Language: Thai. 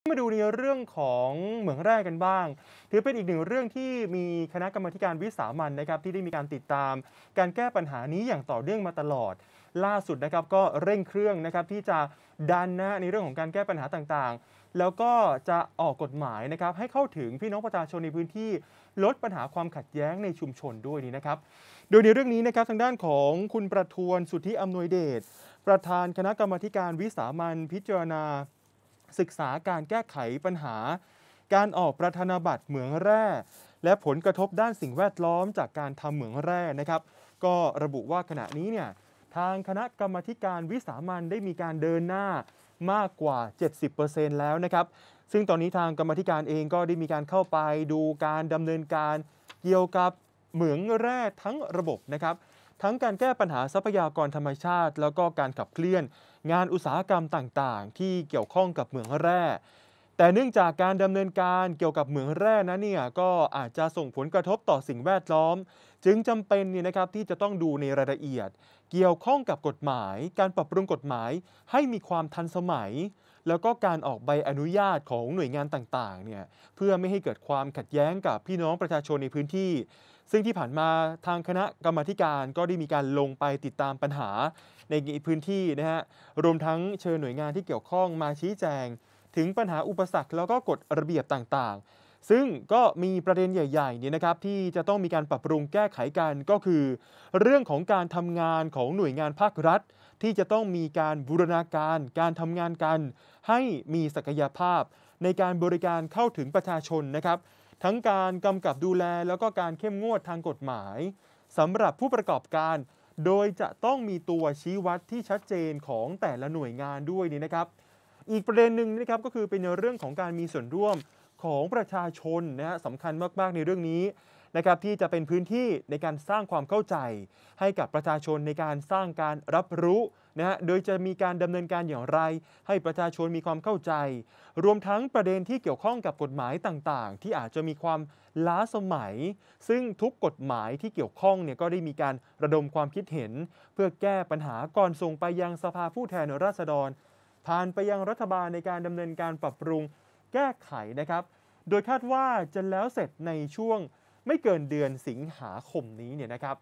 มาดูในเรื่องของเหมืองแร่กันบ้างถือเป็นอีกหนึ่งเรื่องที่มีคณะกรรมการวิสามันนะครับ ที่ได้มีการติดตามการแก้ปัญหานี้อย่างต่อเนื่องมาตลอด ล่าสุดนะครับ ก็เร่งเครื่องนะครับที่จะดันนะในเรื่องของการแก้ปัญหาต่างๆ แล้วก็จะออกกฎหมายนะครับให้เข้าถึงพี่น้องประชาชนในพื้นที่ลดปัญหาความขัดแย้งในชุมชนด้วยนี่นะครับโดยในเรื่องนี้นะครับทางด้านของคุณประทวนสุทธิอำนวยเดชประธานคณะกรรมการวิสามันพิจารณาศึกษาการแก้ไขปัญหาการออกประธานาบัตรเหมืองแร่ และผลกระทบด้านสิ่งแวดล้อมจากการทำเหมืองแร่นะครับ ก็ระบุว่าขณะนี้เนี่ยทางคณะกรรมการวิสามันได้มีการเดินหน้ามากกว่า 70%แล้วนะครับ ซึ่งตอนนี้ทางกรรมธิการเองก็ได้มีการเข้าไปดูการดำเนินการเกี่ยวกับเหมืองแร่ทั้งระบบนะครับทั้งการแก้ปัญหาทรัพยากรธรรมชาติ แล้วก็การขับเคลื่อน งานอุตสาหกรรมต่าง ๆ ที่เกี่ยวข้องกับเหมืองแร่แต่เนื่องจากการดำเนินการเกี่ยวกับเหมืองแร่นั้นเนี่ย ก็อาจจะส่งผลกระทบต่อสิ่งแวดล้อม จึงจำเป็นเนี่ยนะครับที่จะต้องดูในรายละเอียด เกี่ยวข้องกับกฎหมาย การปรับปรุงกฎหมายให้มีความทันสมัย แล้วก็การออกใบอนุญาตของหน่วยงานต่างๆ เนี่ย เพื่อไม่ให้เกิดความขัดแย้งกับพี่น้องประชาชนในพื้นที่ ซึ่งที่ผ่านมาทางคณะกรรมการก็ได้มีการลงไปติดตามปัญหา ในพื้นที่นะฮะ รวมทั้งเชิญหน่วยงานที่เกี่ยวข้องมาชี้แจงถึงปัญหาอุปสรรคแล้วก็กฎระเบียบต่างๆ ซึ่งก็มีประเด็นใหญ่ๆเนี่ยนะครับ ที่จะต้องมีการปรับปรุงแก้ไขกันก็คือเรื่องของการทำงานของหน่วยงานภาครัฐ ที่จะต้องมีการบูรณาการ การทำงานกัน ให้มีศักยภาพ ในการบริการเข้าถึงประชาชนนะครับ ทั้งการกำกับดูแลแล้วก็การเข้มงวดทางกฎหมายสำหรับผู้ประกอบการ โดยจะต้องมีตัวชี้วัดที่ชัดเจนของแต่ละหน่วยงานด้วยนี่นะครับอีกประเด็นหนึ่งนะครับก็คือเป็นเรื่องของการมีส่วนร่วมของประชาชนนะฮะสำคัญมากๆในเรื่องนี้นะครับที่จะเป็นพื้นที่ในการสร้างความเข้าใจ ให้กับประชาชนในการสร้างการรับรู้นะฮะโดยจะมีการดำเนินการอย่างไร ให้ประชาชนมีความเข้าใจ รวมทั้งประเด็นที่เกี่ยวข้องกับกฎหมายต่างๆ ที่อาจจะมีความล้าสมัย ซึ่งทุกกฎหมายที่เกี่ยวข้องเนี่ยก็ได้มีการระดมความคิดเห็น เพื่อแก้ปัญหาก่อนส่งไปยังสภาผู้แทนราษฎรผ่านไปยังรัฐบาลในการดำเนินการปรับปรุงแก้ไขนะครับ โดยคาดว่าจะแล้วเสร็จในช่วง ไม่เกินเดือนสิงหาคมนี้เนี่ยนะครับ